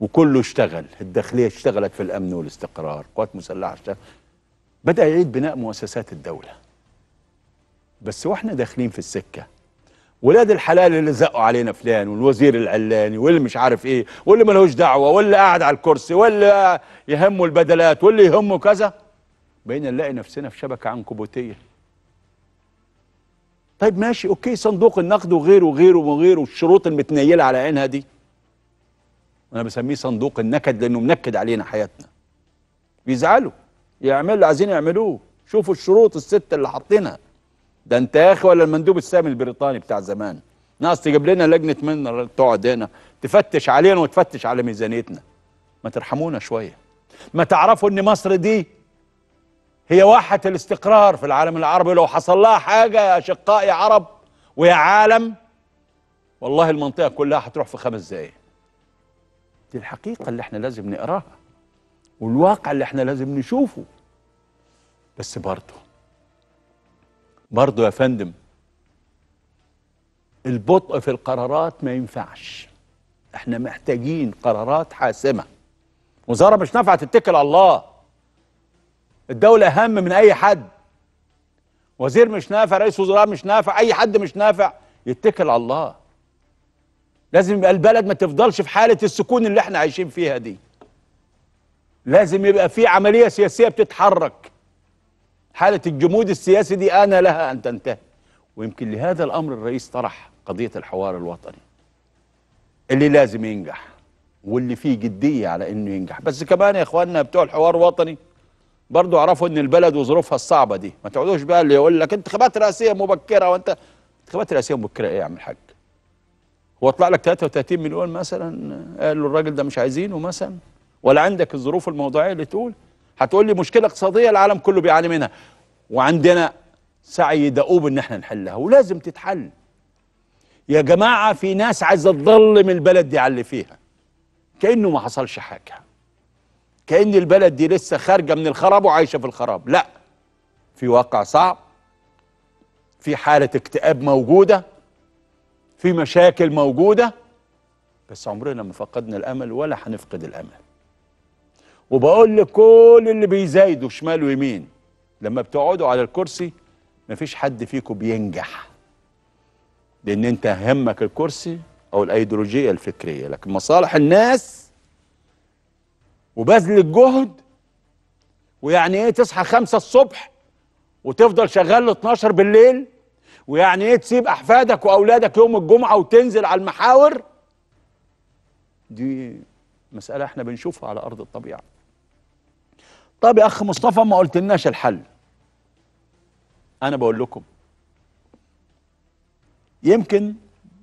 وكله اشتغل الداخلية اشتغلت في الأمن والاستقرار قوات مسلحة اشتغلت بدأ يعيد بناء مؤسسات الدولة بس واحنا داخلين في السكة ولاد الحلال اللي زقوا علينا فلان والوزير العلاني واللي مش عارف ايه واللي ملهوش دعوة واللي قاعد على الكرسي واللي يهمه البدلات واللي يهمه كذا بقينا نلاقي نفسنا في شبكة عنكبوتية طيب ماشي اوكي صندوق النقد وغيره وغيره وغيره والشروط المتنيلة على عينها دي انا بسميه صندوق النكد لانه منكد علينا حياتنا بيزعلوا يعملوا اللي عايزين يعملوه شوفوا الشروط الست اللي حاطينها ده انت يا اخي ولا المندوب السامي البريطاني بتاع زمان ناقص تجيب لنا لجنه من تقعد هنا تفتش علينا وتفتش على ميزانيتنا ما ترحمونا شويه ما تعرفوا ان مصر دي هي واحه الاستقرار في العالم العربي لو حصل لها حاجه يا اشقائي عرب ويا عالم والله المنطقه كلها هتروح في خمس دقائق دي الحقيقه اللي احنا لازم نقراها والواقع اللي احنا لازم نشوفه بس برضه برضه يا فندم البطء في القرارات ما ينفعش احنا محتاجين قرارات حاسمه وزاره مش نافعه تتكل على الله الدوله اهم من اي حد وزير مش نافع رئيس وزراء مش نافع اي حد مش نافع يتكل على الله لازم يبقى البلد ما تفضلش في حالة السكون اللي احنا عايشين فيها دي لازم يبقى في عملية سياسية بتتحرك حالة الجمود السياسي دي أنا لها أن تنتهي ويمكن لهذا الأمر الرئيس طرح قضية الحوار الوطني اللي لازم ينجح واللي فيه جدية على أنه ينجح بس كمان يا إخواننا بتوع الحوار الوطني برضو عرفوا أن البلد وظروفها الصعبة دي ما تقعدوش بقى اللي يقول لك انتخابات رئاسية مبكرة وأنت انتخابات رئاسية مبكرة إيه يا عم الحاج هو طلع لك 33 مليون مثلا قال له الراجل ده مش عايزينه مثلا ولا عندك الظروف الموضوعيه اللي تقول هتقول لي مشكله اقتصاديه العالم كله بيعاني منها وعندنا سعي دؤوب ان احنا نحلها ولازم تتحل يا جماعه في ناس عايزه تظلم البلد دي على اللي فيها كانه ما حصلش حاجه كان البلد دي لسه خارجه من الخراب وعايشه في الخراب لا في واقع صعب في حاله اكتئاب موجوده في مشاكل موجودة بس عمرنا ما فقدنا الأمل ولا هنفقد الأمل وبقول لكل اللي بيزايدوا شمال ويمين لما بتقعدوا على الكرسي مفيش حد فيكم بينجح لأن أنت همك الكرسي أو الأيديولوجية الفكرية لكن مصالح الناس وبذل الجهد ويعني إيه تصحى خمسة الصبح وتفضل شغال 12 بالليل ويعني ايه تسيب احفادك واولادك يوم الجمعه وتنزل على المحاور دي مساله احنا بنشوفها على ارض الطبيعه طب يا اخ مصطفى ما قلتلناش الحل انا بقول لكم يمكن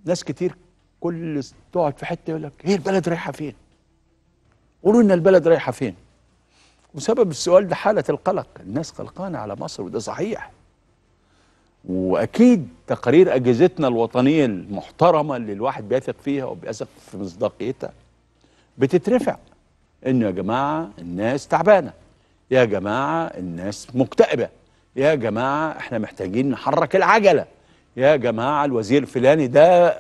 ناس كتير كل تقعد في حته يقول لك هي البلد رايحه فين قولوا لنا البلد رايحه فين وسبب السؤال ده حاله القلق الناس قلقانه على مصر وده صحيح واكيد تقارير اجهزتنا الوطنيه المحترمه اللي الواحد بيثق فيها وبيثق في مصداقيتها بتترفع انه يا جماعه الناس تعبانه يا جماعه الناس مكتئبه يا جماعه احنا محتاجين نحرك العجله يا جماعه الوزير الفلاني ده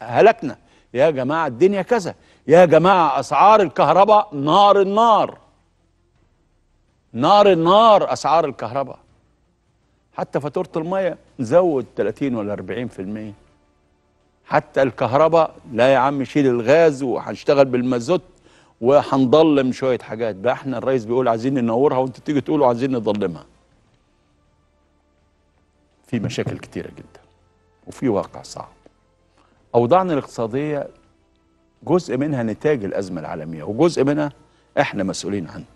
هلكنا يا جماعه الدنيا كذا يا جماعه اسعار الكهرباء نار النار نار النار اسعار الكهرباء حتى فاتورة المية زود 30 ولا 40% حتى الكهرباء لا يا عم شيل الغاز وهنشتغل بالمازوت وهنضلم شويه حاجات بقى احنا الرئيس بيقول عايزين ننورها وانت تيجي تقولوا عايزين نضلمها في مشاكل كتيره جدا وفي واقع صعب اوضاعنا الاقتصاديه جزء منها نتاج الازمه العالميه وجزء منها احنا مسؤولين عنه